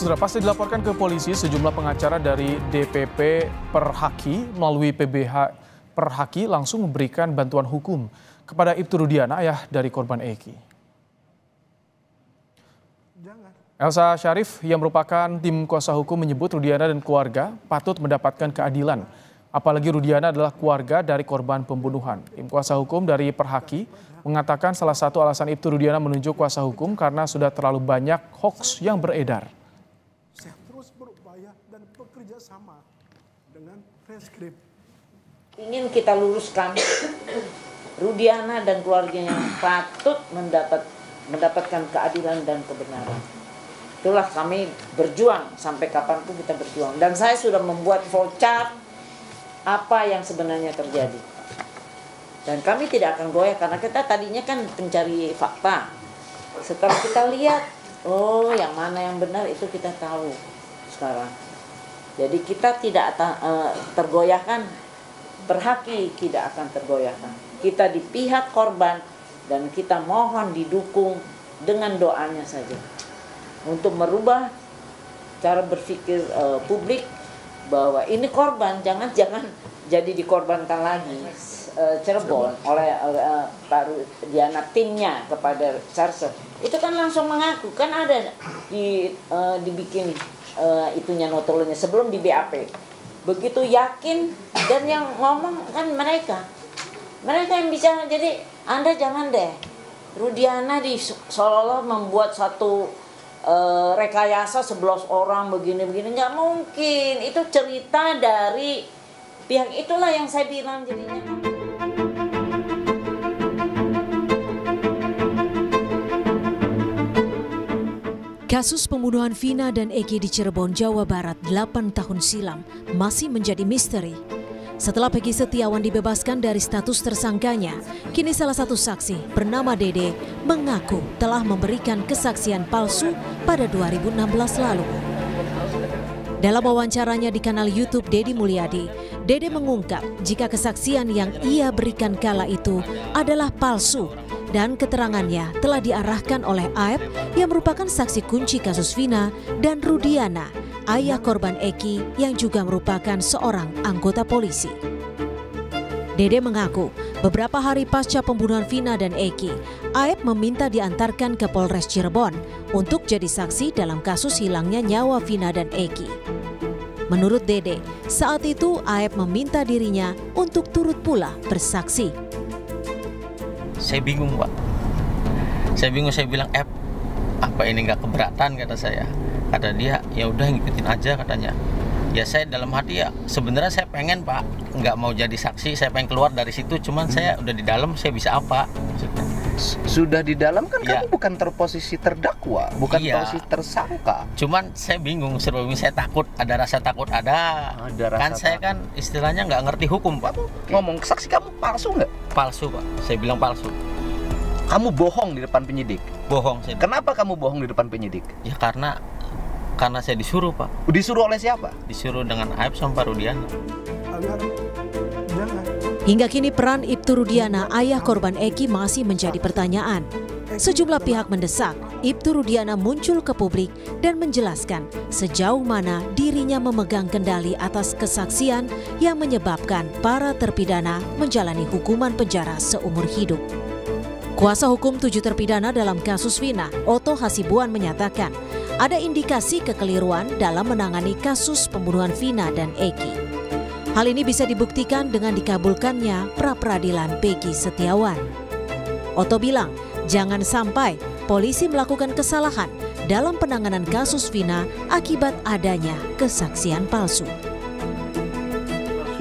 Saudara, pasti dilaporkan ke polisi sejumlah pengacara dari DPP Perhaki melalui PBH Perhaki langsung memberikan bantuan hukum kepada Ibtu Rudiana, ayah dari korban Eki. Elsa Syarif yang merupakan tim kuasa hukum menyebut Rudiana dan keluarga patut mendapatkan keadilan. Apalagi Rudiana adalah keluarga dari korban pembunuhan. Tim kuasa hukum dari Perhaki mengatakan salah satu alasan itu Rudiana menunjuk kuasa hukum karena sudah terlalu banyak hoaks yang beredar. skrip. Ingin kita luruskan Rudiana dan keluarganya yang patut mendapat mendapatkan keadilan dan kebenaran. Itulah kami berjuang sampai kapanpun kita berjuang. Dan saya sudah membuat voucher apa yang sebenarnya terjadi. Dan kami tidak akan goyah karena kita tadinya kan pencari fakta. Setelah kita lihat, oh yang mana yang benar itu kita tahu sekarang. Jadi kita tidak eh, tergoyahkan, berhaki tidak akan tergoyahkan. Kita di pihak korban dan kita mohon didukung dengan doanya saja untuk merubah cara berpikir uh, publik bahwa ini korban jangan jangan jadi dikorbankan lagi uh, Cirebon oleh uh, Pak Diana timnya kepada Charles itu kan langsung mengaku kan ada di uh, dibikin uh, itunya notulennya sebelum di BAP begitu yakin dan yang ngomong kan mereka mereka yang bicara jadi anda jangan deh Rudiana di seolah membuat satu eh, rekayasa sebelas orang begini-begini nggak mungkin itu cerita dari pihak itulah yang saya bilang jadinya Kasus pembunuhan Vina dan Eki di Cirebon, Jawa Barat 8 tahun silam masih menjadi misteri. Setelah Peggy Setiawan dibebaskan dari status tersangkanya, kini salah satu saksi bernama Dede mengaku telah memberikan kesaksian palsu pada 2016 lalu. Dalam wawancaranya di kanal YouTube Dedi Mulyadi, Dede mengungkap jika kesaksian yang ia berikan kala itu adalah palsu dan keterangannya telah diarahkan oleh Aep yang merupakan saksi kunci kasus Vina dan Rudiana, ayah korban Eki yang juga merupakan seorang anggota polisi. Dede mengaku beberapa hari pasca pembunuhan Vina dan Eki, Aep meminta diantarkan ke Polres Cirebon untuk jadi saksi dalam kasus hilangnya nyawa Vina dan Eki. Menurut Dede, saat itu Aep meminta dirinya untuk turut pula bersaksi saya bingung pak saya bingung saya bilang app apa ini nggak keberatan kata saya kata dia ya udah ngikutin aja katanya ya saya dalam hati ya sebenarnya saya pengen pak nggak mau jadi saksi saya pengen keluar dari situ cuman hmm. saya udah di dalam saya bisa apa maksudnya sudah di dalam kan ya. kamu bukan terposisi terdakwa bukan ya. posisi tersangka cuman saya bingung sebelumnya saya takut ada rasa takut ada, ada kan rasa kan takut. saya kan istilahnya nggak ngerti hukum pak ngomong saksi kamu palsu nggak palsu pak saya bilang palsu kamu bohong di depan penyidik bohong saya kenapa kamu bohong di depan penyidik ya karena karena saya disuruh pak disuruh oleh siapa disuruh dengan Aib sama Rudiana Hingga kini peran Ibtu Rudiana, ayah korban Eki masih menjadi pertanyaan sejumlah pihak mendesak Ibtu Rudiana muncul ke publik dan menjelaskan sejauh mana dirinya memegang kendali atas kesaksian yang menyebabkan para terpidana menjalani hukuman penjara seumur hidup. Kuasa hukum tujuh terpidana dalam kasus Vina, Oto Hasibuan menyatakan ada indikasi kekeliruan dalam menangani kasus pembunuhan Vina dan Eki. Hal ini bisa dibuktikan dengan dikabulkannya pra-peradilan Peggy Setiawan. Oto bilang, Jangan sampai polisi melakukan kesalahan dalam penanganan kasus Vina akibat adanya kesaksian palsu.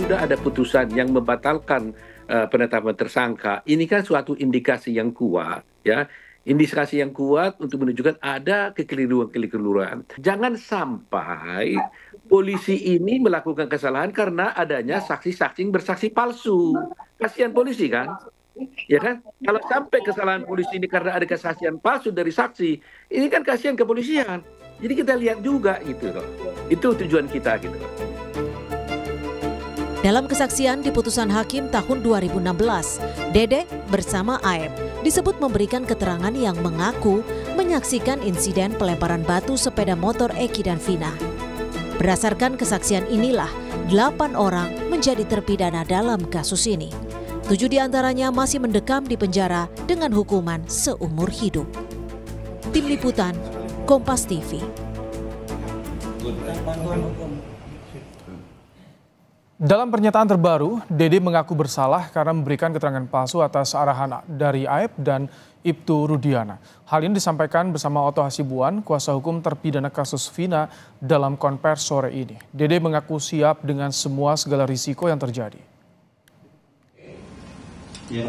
Sudah ada putusan yang membatalkan uh, penetapan tersangka. Ini kan suatu indikasi yang kuat, ya indikasi yang kuat untuk menunjukkan ada kekeliruan-kekeliruan. Jangan sampai polisi ini melakukan kesalahan karena adanya saksi-saksi bersaksi palsu. Kasihan polisi kan? Ya kan? Kalau sampai kesalahan polisi ini karena ada kesaksian palsu dari saksi, ini kan kasihan kepolisian. Jadi kita lihat juga gitu loh. Itu tujuan kita gitu loh. Dalam kesaksian di putusan hakim tahun 2016, Dede bersama Aep disebut memberikan keterangan yang mengaku menyaksikan insiden pelemparan batu sepeda motor Eki dan Vina. Berdasarkan kesaksian inilah, delapan orang menjadi terpidana dalam kasus ini. Tujuh diantaranya masih mendekam di penjara dengan hukuman seumur hidup. Tim Liputan, Kompas TV. Dalam pernyataan terbaru, Dede mengaku bersalah karena memberikan keterangan palsu atas arahan dari Aib dan Ibtu Rudiana. Hal ini disampaikan bersama Oto Hasibuan, kuasa hukum terpidana kasus Vina dalam konvers sore ini. Dede mengaku siap dengan semua segala risiko yang terjadi. Ya.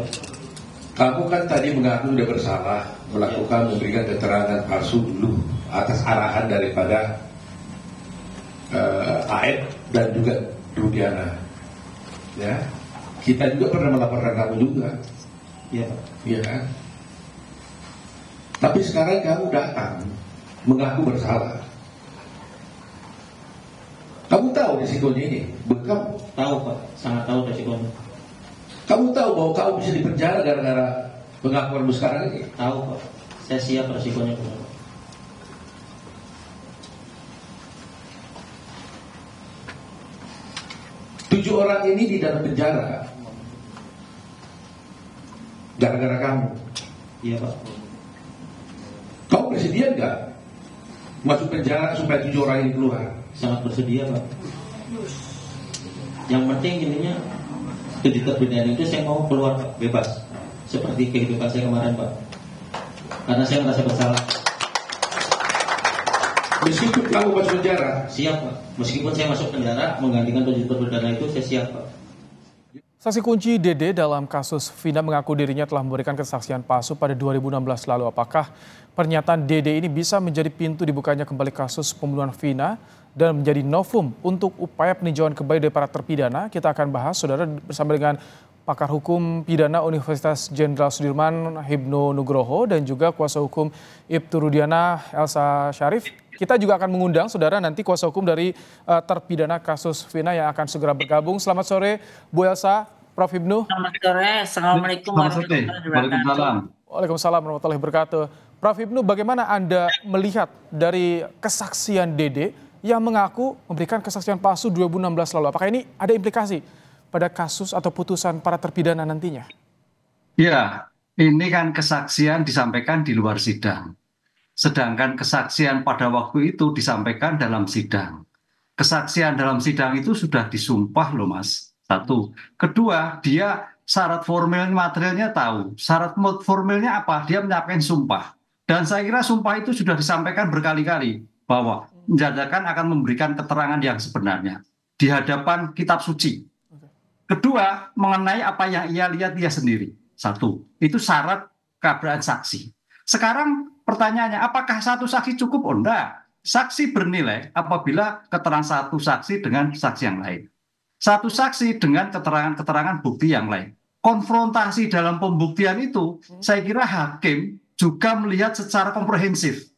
Kamu kan tadi mengaku sudah bersalah melakukan ya. memberikan keterangan palsu dulu atas arahan daripada uh, eh, AF dan juga Rudiana. Ya, kita juga pernah melaporkan kamu juga. Ya. Ya. Tapi sekarang kamu datang mengaku bersalah. Kamu tahu risikonya ini? Bekam? Tahu Pak, sangat tahu risikonya. Kamu tahu bahwa kamu bisa dipenjara gara-gara pengakuanmu sekarang ini? Tahu Pak, saya siap resikonya Pak. Tujuh orang ini di dalam penjara Gara-gara kamu Iya Pak Kau bersedia nggak Masuk penjara supaya tujuh orang ini keluar Sangat bersedia Pak Yang penting ininya jadi kebenaran itu saya mau keluar bebas Seperti kehidupan saya kemarin Pak Karena saya merasa bersalah Meskipun kamu masuk penjara Siap Pak Meskipun saya masuk penjara Menggantikan penjara itu saya siap Pak Saksi kunci Dede dalam kasus Vina mengaku dirinya telah memberikan kesaksian palsu pada 2016 lalu. Apakah pernyataan Dede ini bisa menjadi pintu dibukanya kembali kasus pembunuhan Vina dan menjadi novum untuk upaya peninjauan kembali dari para terpidana? Kita akan bahas saudara bersama dengan pakar hukum pidana Universitas Jenderal Sudirman Hibnu Nugroho dan juga kuasa hukum Ibtu Rudiana Elsa Syarif. Kita juga akan mengundang saudara nanti kuasa hukum dari uh, terpidana kasus Vina yang akan segera bergabung. Selamat sore Bu Elsa, Prof Ibnu. Selamat sore. Assalamualaikum warahmatullahi wabarakatuh. Waalaikumsalam warahmatullahi wabarakatuh. Prof Ibnu, bagaimana Anda melihat dari kesaksian Dede yang mengaku memberikan kesaksian palsu 2016 lalu? Apakah ini ada implikasi pada kasus atau putusan para terpidana nantinya? Ya, ini kan kesaksian disampaikan di luar sidang sedangkan kesaksian pada waktu itu disampaikan dalam sidang. Kesaksian dalam sidang itu sudah disumpah loh Mas. Satu. Kedua, dia syarat formil materialnya tahu. Syarat formilnya apa? Dia menyampaikan sumpah. Dan saya kira sumpah itu sudah disampaikan berkali-kali bahwa menjadakan akan memberikan keterangan yang sebenarnya di hadapan kitab suci. Kedua, mengenai apa yang ia lihat dia sendiri. Satu, itu syarat keberadaan saksi. Sekarang pertanyaannya apakah satu saksi cukup? Oh enggak. Saksi bernilai apabila keterangan satu saksi dengan saksi yang lain. Satu saksi dengan keterangan-keterangan bukti yang lain. Konfrontasi dalam pembuktian itu, hmm. saya kira hakim juga melihat secara komprehensif.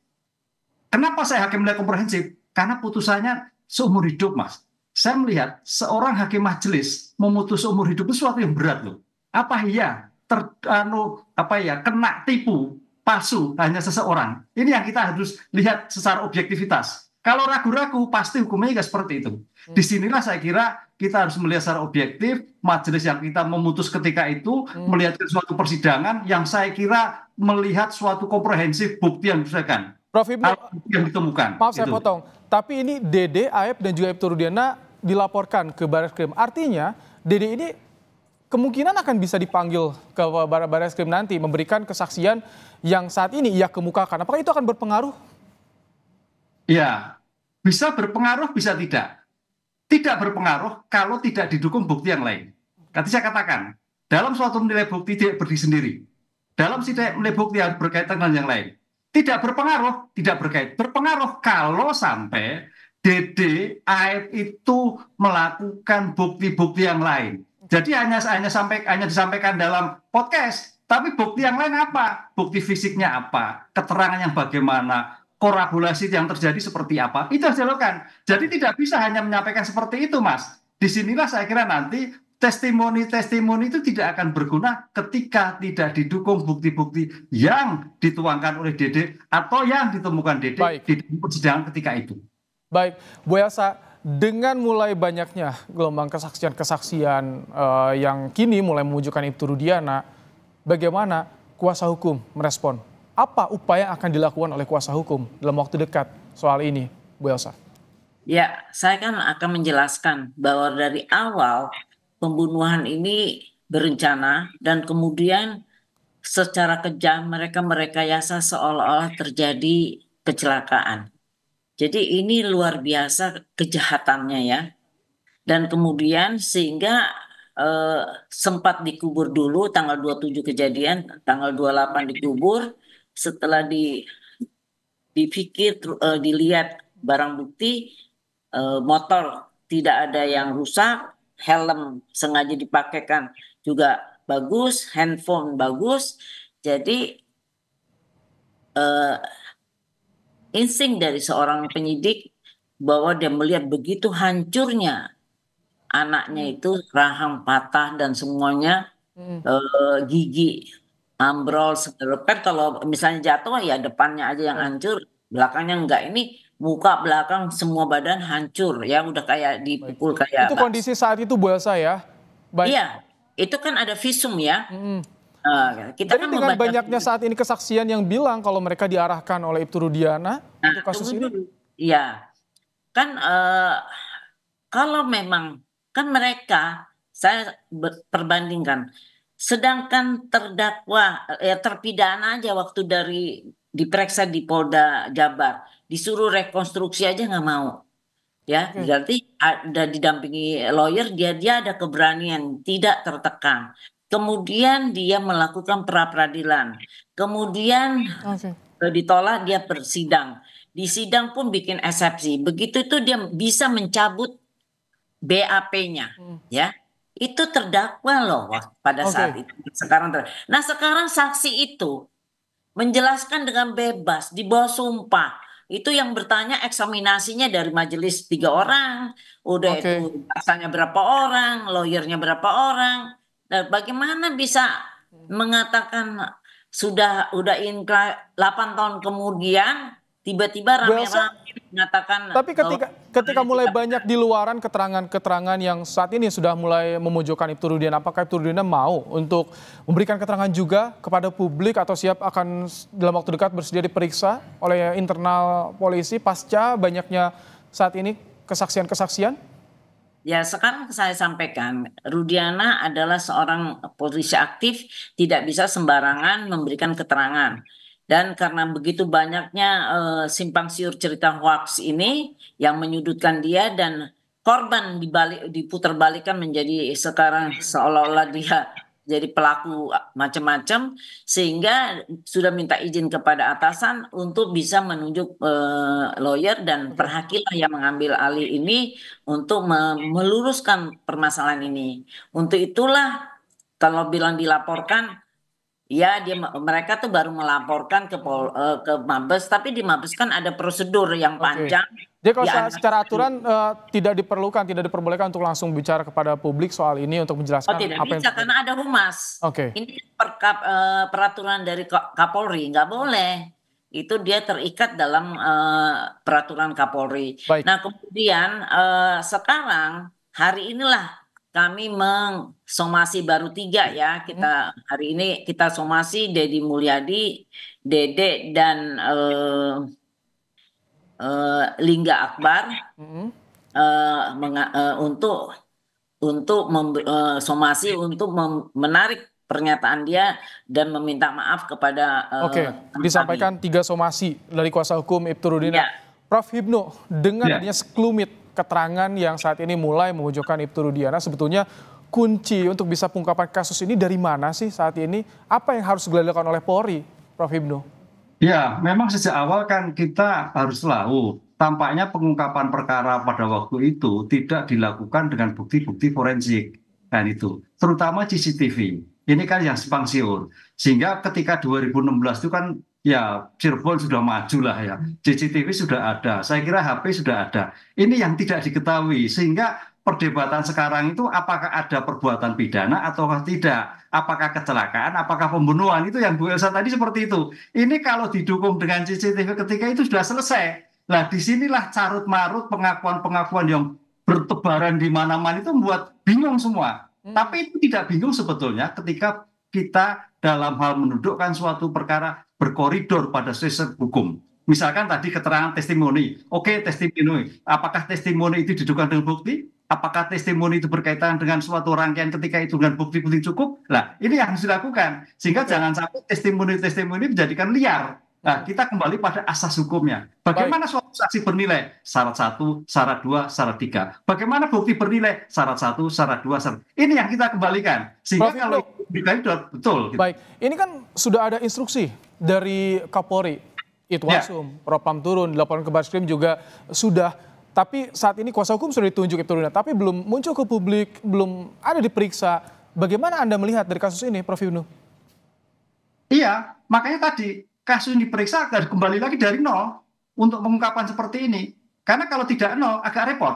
Kenapa saya hakim melihat komprehensif? Karena putusannya seumur hidup, Mas. Saya melihat seorang hakim majelis memutus seumur hidup itu sesuatu yang berat loh. Apa iya ter, anu, apa ya kena tipu palsu hanya seseorang. Ini yang kita harus lihat secara objektivitas. Kalau ragu-ragu pasti hukumnya juga seperti itu. Hmm. Di sinilah saya kira kita harus melihat secara objektif majelis yang kita memutus ketika itu hmm. melihat suatu persidangan yang saya kira melihat suatu komprehensif bukti yang diserahkan. Prof Ibnu yang ditemukan. Maaf saya itu. potong. Tapi ini Dede, Aep dan juga Ibtu Rudiana dilaporkan ke Baris Krim. Artinya Dede ini kemungkinan akan bisa dipanggil ke Baris Krim nanti memberikan kesaksian yang saat ini ia kemukakan. Apakah itu akan berpengaruh? Ya, bisa berpengaruh, bisa tidak. Tidak berpengaruh kalau tidak didukung bukti yang lain. Tadi saya katakan, dalam suatu nilai bukti tidak berdiri sendiri. Dalam nilai bukti yang berkaitan dengan yang lain. Tidak berpengaruh, tidak berkait. Berpengaruh kalau sampai DD AF itu melakukan bukti-bukti yang lain jadi hanya hanya sampai hanya disampaikan dalam podcast, tapi bukti yang lain apa? Bukti fisiknya apa? Keterangan yang bagaimana? Korabulasi yang terjadi seperti apa? Itu harus dilakukan. Jadi hmm. tidak bisa hanya menyampaikan seperti itu, Mas. Disinilah saya kira nanti testimoni-testimoni itu tidak akan berguna ketika tidak didukung bukti-bukti yang dituangkan oleh Dede atau yang ditemukan Dede Baik. di persidangan ketika itu. Baik, Bu Elsa, dengan mulai banyaknya gelombang kesaksian-kesaksian uh, yang kini mulai menunjukkan Ibtu Rudiana, bagaimana kuasa hukum merespon? Apa upaya yang akan dilakukan oleh kuasa hukum dalam waktu dekat soal ini, Bu Elsa? Ya, saya kan akan menjelaskan bahwa dari awal pembunuhan ini berencana dan kemudian secara kejam mereka merekayasa seolah-olah terjadi kecelakaan. Jadi ini luar biasa kejahatannya ya. Dan kemudian sehingga eh, sempat dikubur dulu tanggal 27 kejadian, tanggal 28 dikubur, setelah di dipikir eh, dilihat barang bukti eh, motor tidak ada yang rusak, helm sengaja dipakaikan juga bagus, handphone bagus. Jadi eh, insting dari seorang penyidik bahwa dia melihat begitu hancurnya anaknya hmm. itu rahang patah dan semuanya hmm. uh, gigi ambrol seberapa kan kalau misalnya jatuh ya depannya aja yang hmm. hancur belakangnya enggak ini muka belakang semua badan hancur ya udah kayak dipukul kayak itu kondisi saat itu buat saya. ya Baik. iya itu kan ada visum ya hmm. Nah, kita Jadi kan dengan banyaknya saat ini kesaksian yang bilang kalau mereka diarahkan oleh Ibtu Rudiana nah, untuk kasus ini. Iya. Kan uh, kalau memang kan mereka saya perbandingkan sedangkan terdakwa eh, ya terpidana aja waktu dari diperiksa di Polda Jabar disuruh rekonstruksi aja nggak mau ya hmm. berarti ada didampingi lawyer dia dia ada keberanian tidak tertekan kemudian dia melakukan pra peradilan, kemudian eh, ditolak dia bersidang, di sidang pun bikin eksepsi, begitu itu dia bisa mencabut BAP-nya, hmm. ya itu terdakwa loh pada okay. saat itu. Sekarang ter... nah sekarang saksi itu menjelaskan dengan bebas di bawah sumpah itu yang bertanya eksaminasinya dari majelis tiga orang udah okay. itu asalnya berapa orang lawyernya berapa orang dan bagaimana bisa mengatakan sudah udah inkra 8 tahun kemudian tiba-tiba rame-rame mengatakan Tapi ketika ketika mulai banyak di luaran keterangan-keterangan yang saat ini sudah mulai memojokkan Ibtu Rudian, apakah Ibtu Rudian mau untuk memberikan keterangan juga kepada publik atau siap akan dalam waktu dekat bersedia diperiksa oleh internal polisi pasca banyaknya saat ini kesaksian-kesaksian? Ya, sekarang saya sampaikan, Rudiana adalah seorang polisi aktif, tidak bisa sembarangan memberikan keterangan. Dan karena begitu banyaknya eh, simpang siur cerita hoax ini yang menyudutkan dia dan korban dibalik diputar menjadi sekarang seolah-olah dia jadi pelaku ah, macam-macam sehingga sudah minta izin kepada atasan untuk bisa menunjuk uh, lawyer dan perhakilah yang mengambil alih ini untuk meluruskan permasalahan ini. Untuk itulah kalau bilang dilaporkan Ya, dia mereka tuh baru melaporkan ke Pol, uh, ke Mabes, tapi di Mabes kan ada prosedur yang panjang. Okay. Jadi kalau ya, secara aturan uh, tidak diperlukan, tidak diperbolehkan untuk langsung bicara kepada publik soal ini untuk menjelaskan. Oh, tidak apa bisa yang... karena ada humas. Oke. Okay. Ini per, uh, peraturan dari Kapolri nggak boleh. Itu dia terikat dalam uh, peraturan Kapolri. Baik. Nah kemudian uh, sekarang hari inilah kami mengsomasi baru tiga ya kita hmm. hari ini kita somasi Dedi Mulyadi, Dede dan uh, uh, Lingga Akbar uh, uh, untuk untuk uh, somasi untuk menarik pernyataan dia dan meminta maaf kepada uh, Oke, okay. disampaikan tiga somasi dari kuasa hukum Ibturudina. Ya. Prof Hibnu dengan ya. adanya sekelumit keterangan yang saat ini mulai memojokkan Ibtu Rudiana sebetulnya kunci untuk bisa pengungkapan kasus ini dari mana sih saat ini? Apa yang harus dilakukan oleh Polri, Prof. Ibnu? Ya, memang sejak awal kan kita harus tahu tampaknya pengungkapan perkara pada waktu itu tidak dilakukan dengan bukti-bukti forensik dan itu, terutama CCTV. Ini kan yang sepangsiur, Sehingga ketika 2016 itu kan ya Cirebon sudah maju lah ya, hmm. CCTV sudah ada, saya kira HP sudah ada. Ini yang tidak diketahui sehingga perdebatan sekarang itu apakah ada perbuatan pidana atau tidak, apakah kecelakaan, apakah pembunuhan itu yang Bu Elsa tadi seperti itu. Ini kalau didukung dengan CCTV ketika itu sudah selesai. Nah disinilah carut marut pengakuan-pengakuan yang bertebaran di mana-mana itu membuat bingung semua. Hmm. Tapi itu tidak bingung sebetulnya ketika kita dalam hal mendudukkan suatu perkara berkoridor pada sistem hukum. Misalkan tadi keterangan testimoni. Oke, testimoni. Apakah testimoni itu didukung dengan bukti? Apakah testimoni itu berkaitan dengan suatu rangkaian ketika itu dengan bukti-bukti cukup? Nah, ini yang harus dilakukan. Sehingga Oke. jangan sampai testimoni-testimoni menjadikan liar. Nah, kita kembali pada asas hukumnya. Bagaimana Baik. suatu saksi bernilai? Syarat satu, syarat dua, syarat tiga. Bagaimana bukti bernilai? Syarat satu, syarat dua, syarat. Ini yang kita kembalikan. Sehingga Baik. kalau dikaitkan betul. Gitu. Baik, ini kan sudah ada instruksi dari Kapolri, itu ya. Um. Propam turun, laporan ke Krim juga sudah. Tapi saat ini kuasa hukum sudah ditunjuk turun, tapi belum muncul ke publik, belum ada diperiksa. Bagaimana Anda melihat dari kasus ini, Prof. Yunu? Iya, makanya tadi kasus yang diperiksa agar kembali lagi dari nol untuk pengungkapan seperti ini. Karena kalau tidak nol, agak repot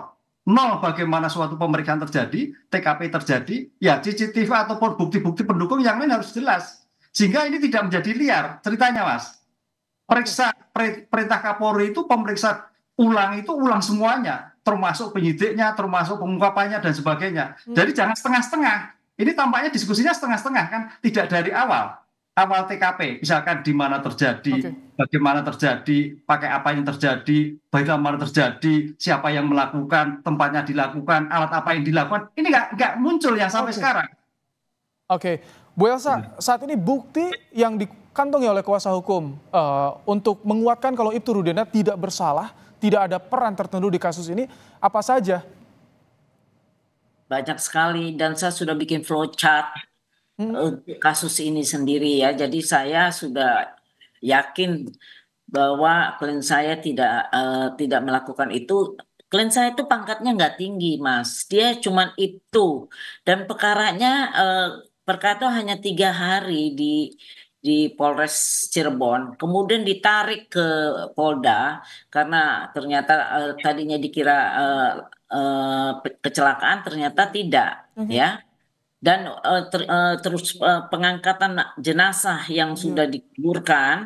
nol bagaimana suatu pemeriksaan terjadi, TKP terjadi, ya CCTV ataupun bukti-bukti pendukung yang lain harus jelas. Sehingga ini tidak menjadi liar ceritanya, Mas. Periksa perintah Kapolri itu pemeriksa ulang itu ulang semuanya, termasuk penyidiknya, termasuk pengungkapannya dan sebagainya. Hmm. Jadi jangan setengah-setengah. Ini tampaknya diskusinya setengah-setengah kan, tidak dari awal awal TKP, misalkan di mana terjadi, okay. bagaimana terjadi, pakai apa yang terjadi, bagaimana terjadi, siapa yang melakukan, tempatnya dilakukan, alat apa yang dilakukan, ini nggak nggak muncul yang sampai okay. sekarang. Oke, Bu Elsa, iya. saat ini bukti yang dikantongi oleh kuasa hukum uh, untuk menguatkan kalau Ibtu Rudena tidak bersalah, tidak ada peran tertentu di kasus ini, apa saja? Banyak sekali, dan saya sudah bikin flowchart hmm. Eh, kasus ini sendiri ya. Jadi saya sudah yakin bahwa klien saya tidak uh, tidak melakukan itu klien saya itu pangkatnya nggak tinggi mas dia cuma itu dan perkaranya uh, Perkato hanya tiga hari di di Polres Cirebon, kemudian ditarik ke Polda karena ternyata uh, tadinya dikira uh, uh, kecelakaan, ternyata tidak, mm -hmm. ya. Dan uh, ter, uh, terus uh, pengangkatan jenazah yang mm -hmm. sudah dikuburkan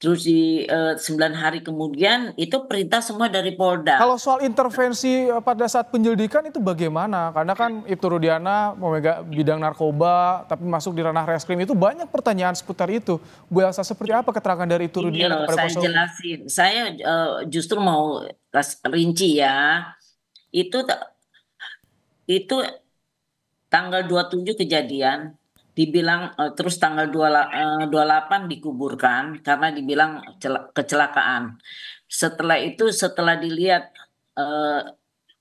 terus di eh, sembilan hari kemudian itu perintah semua dari Polda. Kalau soal intervensi eh, pada saat penyelidikan itu bagaimana? Karena kan Ibtu Rudiana memegang bidang narkoba tapi masuk di ranah reskrim itu banyak pertanyaan seputar itu. Bu Elsa seperti apa keterangan dari Ibtu iya, Rudiana kepada Saya konsol? jelasin. Saya uh, justru mau rinci ya. Itu itu tanggal 27 kejadian dibilang uh, terus tanggal 28 eh, dikuburkan karena dibilang kecelakaan. Setelah itu setelah dilihat uh,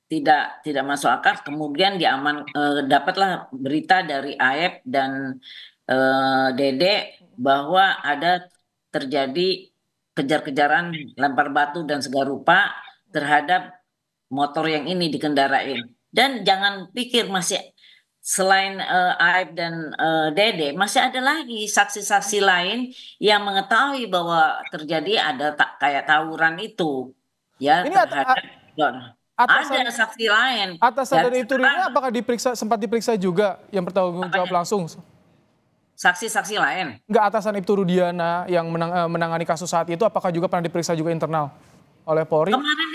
tidak tidak masuk akal kemudian diaman uh, dapatlah berita dari AEP dan uh, Dede bahwa ada terjadi kejar-kejaran lempar batu dan rupa terhadap motor yang ini dikendarain. Dan jangan pikir masih selain uh, Aib dan uh, Dede, masih ada lagi saksi-saksi lain yang mengetahui bahwa terjadi ada ta kayak tawuran itu, ya Ini terhadap. atas ada saksi lain. Atasan dari itu apakah diperiksa sempat diperiksa juga yang bertanggung jawab langsung? Saksi-saksi lain. Enggak atasan Ibtu Rudiana yang menang, eh, menangani kasus saat itu apakah juga pernah diperiksa juga internal oleh Polri? Kemarin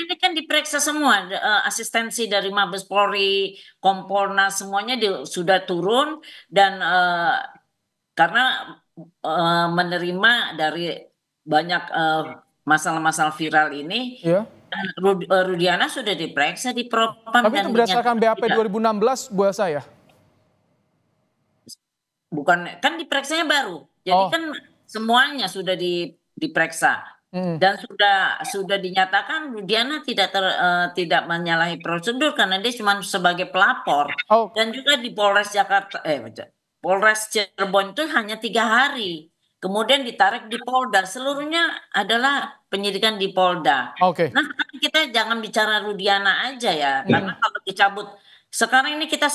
diperiksa semua eh, asistensi dari Mabes Polri, Kompolnas semuanya di, sudah turun dan uh, karena uh, menerima dari banyak masalah-masalah uh, viral ini. Yeah. Iya. Rudiana sudah diperiksa di Propam. Tapi itu berdasarkan BAP 2016 buat saya. Bukan kan diperiksanya baru. Jadi oh. kan semuanya sudah diperiksa. Hmm. Dan sudah sudah dinyatakan Diana tidak ter, uh, tidak menyalahi prosedur karena dia cuma sebagai pelapor oh. dan juga di Polres Jakarta eh Polres Cirebon itu hanya tiga hari kemudian ditarik di Polda seluruhnya adalah penyidikan di Polda. Oke. Okay. Nah kita jangan bicara Rudiana aja ya hmm. karena kalau dicabut sekarang ini kita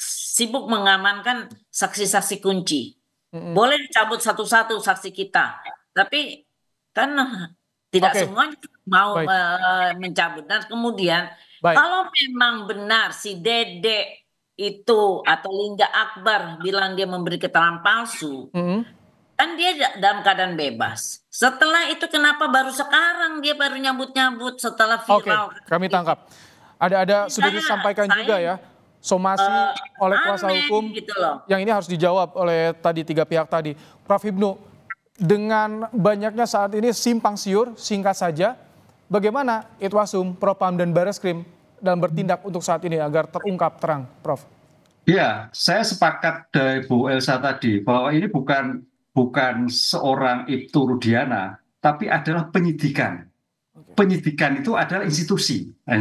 sibuk mengamankan saksi-saksi kunci. Hmm. Boleh dicabut satu-satu saksi kita tapi Kan tidak okay. semuanya mau uh, mencabut. Dan nah, kemudian Baik. kalau memang benar si Dede itu atau Lingga Akbar bilang dia memberi keterangan palsu, mm -hmm. kan dia dalam keadaan bebas. Setelah itu kenapa baru sekarang dia baru nyambut-nyambut setelah viral? okay. kami tangkap. Ada ada iya, sudah disampaikan saya, juga ya somasi uh, oleh kuasa hukum gitu yang ini harus dijawab oleh tadi tiga pihak tadi. Prof Hipnu, dengan banyaknya saat ini simpang siur, singkat saja, bagaimana Itwasum, Propam, dan Barreskrim dalam bertindak untuk saat ini agar terungkap terang, Prof? Ya, saya sepakat dari Bu Elsa tadi bahwa ini bukan bukan seorang itu Rudiana, tapi adalah penyidikan. Penyidikan itu adalah institusi. Nah,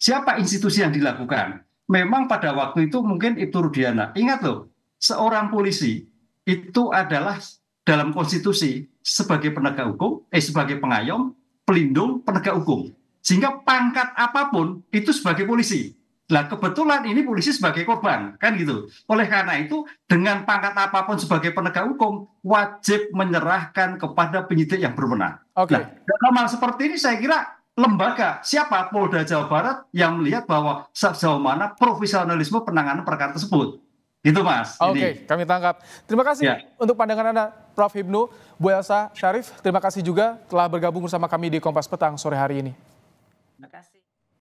Siapa institusi yang dilakukan? Memang pada waktu itu mungkin itu Rudiana. Ingat loh, seorang polisi itu adalah dalam konstitusi sebagai penegak hukum, eh sebagai pengayom, pelindung penegak hukum. Sehingga pangkat apapun itu sebagai polisi. Nah kebetulan ini polisi sebagai korban, kan gitu. Oleh karena itu, dengan pangkat apapun sebagai penegak hukum, wajib menyerahkan kepada penyidik yang berwenang. Okay. Nah, dalam hal seperti ini saya kira lembaga siapa Polda Jawa Barat yang melihat bahwa sejauh mana profesionalisme penanganan perkara tersebut. Itu Mas. Oke, okay, kami tangkap. Terima kasih ya. untuk pandangan Anda, Prof. Hibnu Bu Elsa Syarif. Terima kasih juga telah bergabung bersama kami di Kompas Petang sore hari ini. Terima kasih.